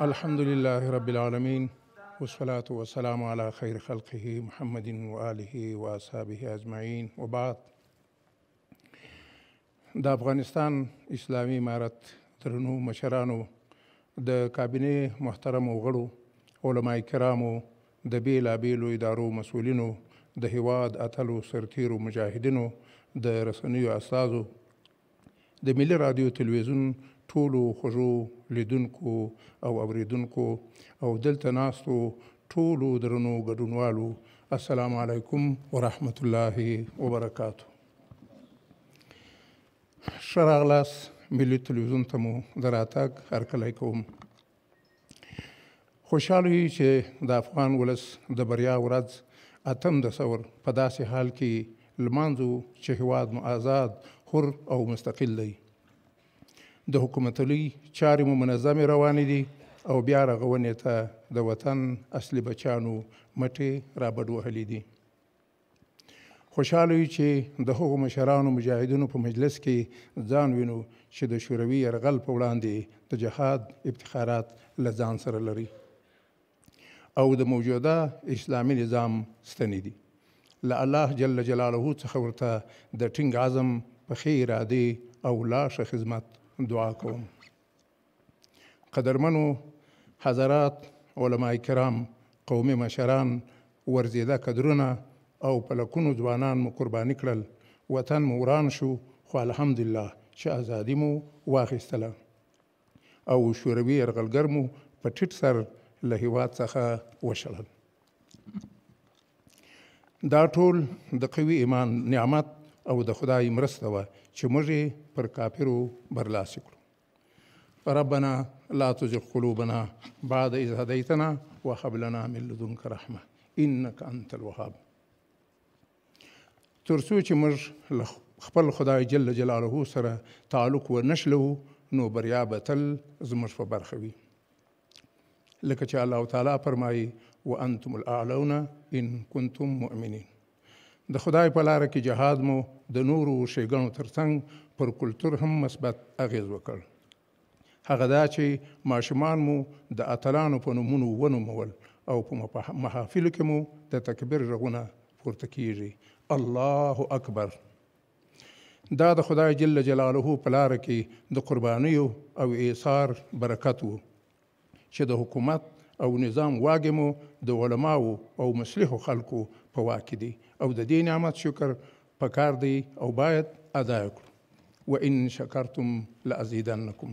الحمد لله رب العالمين والصلاة والسلام على خير خلقه محمد وآله وأصحابه أجمعين وبعد د افغانستان اسلامي امارت درنو مشرانو د کابینه محترم وغړو علما کرامو د بیلابیلو ادارو مسولینو د هواد اتلو سرتیرو مجاهدینو د رسنیو استادو د ملي رادیو تلویزیون ټولو خوږو لیدونکو او اوریدونکو او دلته ناستو ټولو درنو ګډونوالو السلام علیکم ورحمت الله وبرکاته ښه راغلاس ملي تلویزیون ته مو د راتګ هرکلی کوم خوشحاله یو چې د افغان ولس د بریا ورځ اتم د ثور په داسې حال کې لمانځو چې هیواد مو آزاد حر او مستقل دی د حکومتولي چارې مو منظمې روانې دي او بیا رغونې ته د وطن اصلي بچانو مټې رابډ وهلې دي خوشحاله یو چې د هغو مشرانو مجاهدینو په مجلس کې ځان وینو چې د شوروي یرغل په وړاندې د جهاد ابتخارات له ځان سره لري او د موجوده اسلامي نظام ستنې دي له الله جل جلاله څخه ورته د ټینګ عزم په خیر اراده او لاشه خدمت دعا کوم قدرمنو حضرات علما کرام قومي مشران ورزيده کدرونه او په لکونو ځوانان مو قرباني کړل وطن مو وران شو خو الحمدلله چې ازادي مو واخیستله او شوروي یرغلګر مو په ټیټ سر له هیواد څخه وشړل دا ټول د قوي ایمان نعمت او د خدای مرسته وه چې موږ یې پر کافرو برلاسي کړو ربنا لا تزغ قلوبنا بعد اذ هديتنا وهب لنا من لدنك رحمه انك انت الوهاب ترڅو چې موږ خپل خدای جل جلاله سره تعلق ونشلو نو بریا به تل زموږ په برخه وي لکه چې الله تعالی فرمایي وانتم الاعلون ان كنتم مؤمنين د خدای په لار کې جهاد مو د نورو شیګنو ترڅنګ پر کلچر هم مثبت اغیز وکړ هغه دا چې ماشومان مو د اتلانو په نومونو ونومول او په محافلو کې مو د تکبیر غږونه پورته کیږي الله اکبر دا د خدای جل جلاله په لار کې د قربانیو او ایثار برکت وو چې د حکومت او نظام واګمو د علماو او مسلحو خلکو په واک دي او د دې نعمت شکر پکار دی او باید ادا کړو وان شکرتم لازیدنکم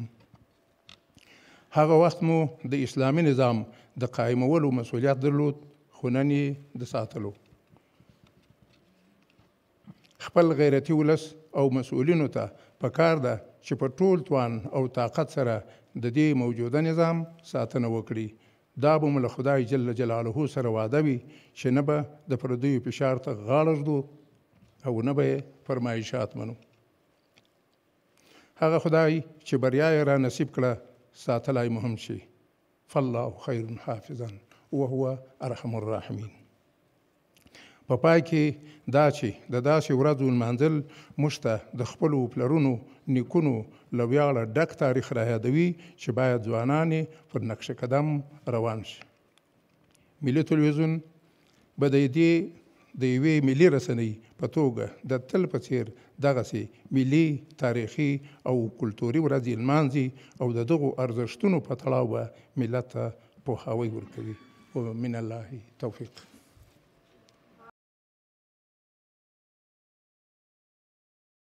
هغه وخت مو د اسلامي نظام د قائمولو مسولیت درلود خو نن یې د ساتلو خپل غیرتي ولس او مسؤلینو ته پکار ده چې په ټول توان او طاقت سره د دې موجوده نظام ساتنه وکړي دا به مو له خدای جل جلاله سره واده وي چې نه به د پردیو فشار ته غاړه ږدو او نه به فرمایشات منو هغه خدای چې بریا یې را نصیب کړه ساتلای مهم شي فالله خیر حافظا وهو ارحم الراحمین په پای کې دا چې د داسې ورځو لمانځل موږ ته د خپلو پلرونو نیکونو له ویاړه ډک تاریخ را یادوي چې باید ځوانان یې پر نقش قدم روان شي ملي تلویزیون به د دې د یوې ملي رسنۍ په توګه د تل په څیر دغسې ملي تاریخي او کلتوري ورځې لمانځي او د دغو ارزښتونو په تړاو به ملت ته پوهاوی ورکوي ومن الله توفیق